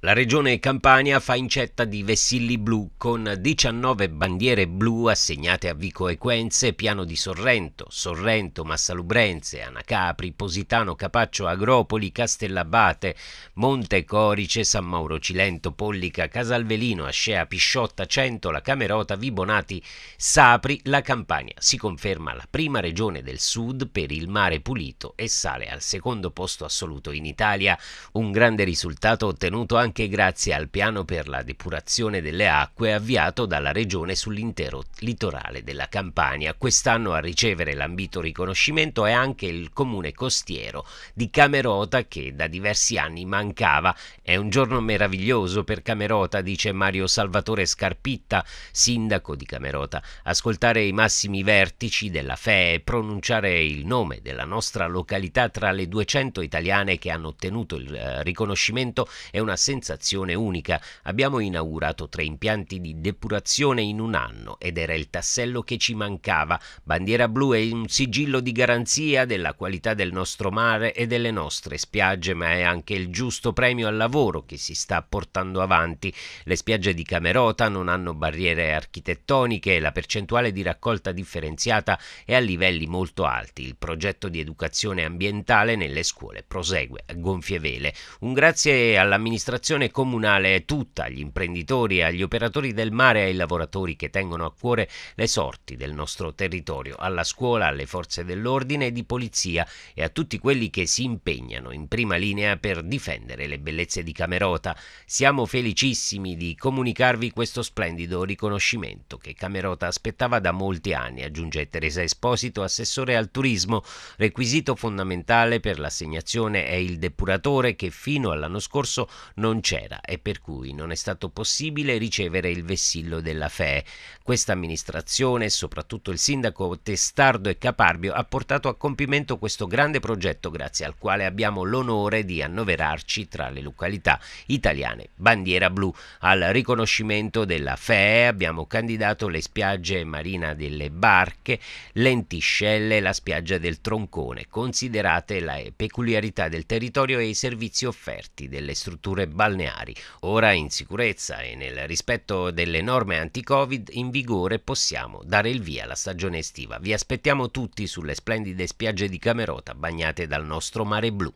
La regione Campania fa incetta di vessilli blu con 19 bandiere blu assegnate a Vico Equenze, Piano di Sorrento, Sorrento, Massalubrenze, Anacapri, Positano, Capaccio, Agropoli, Castellabate, Monte Corice, San Mauro Cilento, Pollica, Casalvelino, Ascea, Pisciotta, Centola, Camerota, Vibonati, Sapri. La Campania si conferma la prima regione del sud per il mare pulito e sale al secondo posto assoluto in Italia. Un grande risultato ottenuto anche anche grazie al piano per la depurazione delle acque avviato dalla regione sull'intero litorale della Campania. Quest'anno a ricevere l'ambito riconoscimento è anche il comune costiero di Camerota che da diversi anni mancava. È un giorno meraviglioso per Camerota, dice Mario Salvatore Scarpitta, sindaco di Camerota. Ascoltare i massimi vertici della FE e pronunciare il nome della nostra località tra le 200 italiane che hanno ottenuto il eh, riconoscimento è una sensazione sensazione unica. Abbiamo inaugurato tre impianti di depurazione in un anno ed era il tassello che ci mancava. Bandiera blu è un sigillo di garanzia della qualità del nostro mare e delle nostre spiagge, ma è anche il giusto premio al lavoro che si sta portando avanti. Le spiagge di Camerota non hanno barriere architettoniche e la percentuale di raccolta differenziata è a livelli molto alti. Il progetto di educazione ambientale nelle scuole prosegue a gonfie vele. Un grazie all'amministrazione amministrazione comunale è tutta, agli imprenditori, agli operatori del mare ai lavoratori che tengono a cuore le sorti del nostro territorio, alla scuola, alle forze dell'ordine e di polizia e a tutti quelli che si impegnano in prima linea per difendere le bellezze di Camerota. Siamo felicissimi di comunicarvi questo splendido riconoscimento che Camerota aspettava da molti anni, aggiunge Teresa Esposito, assessore al turismo. Requisito fondamentale per l'assegnazione è il depuratore che fino all'anno scorso non non c'era e per cui non è stato possibile ricevere il vessillo della FE. Questa amministrazione soprattutto il sindaco Testardo e Caparbio ha portato a compimento questo grande progetto grazie al quale abbiamo l'onore di annoverarci tra le località italiane. Bandiera blu. Al riconoscimento della FE abbiamo candidato le spiagge Marina delle Barche, Lentiscelle e la spiaggia del Troncone, considerate le peculiarità del territorio e i servizi offerti delle strutture bandiere balneari. Ora in sicurezza e nel rispetto delle norme anti-Covid in vigore possiamo dare il via alla stagione estiva. Vi aspettiamo tutti sulle splendide spiagge di Camerota bagnate dal nostro mare blu.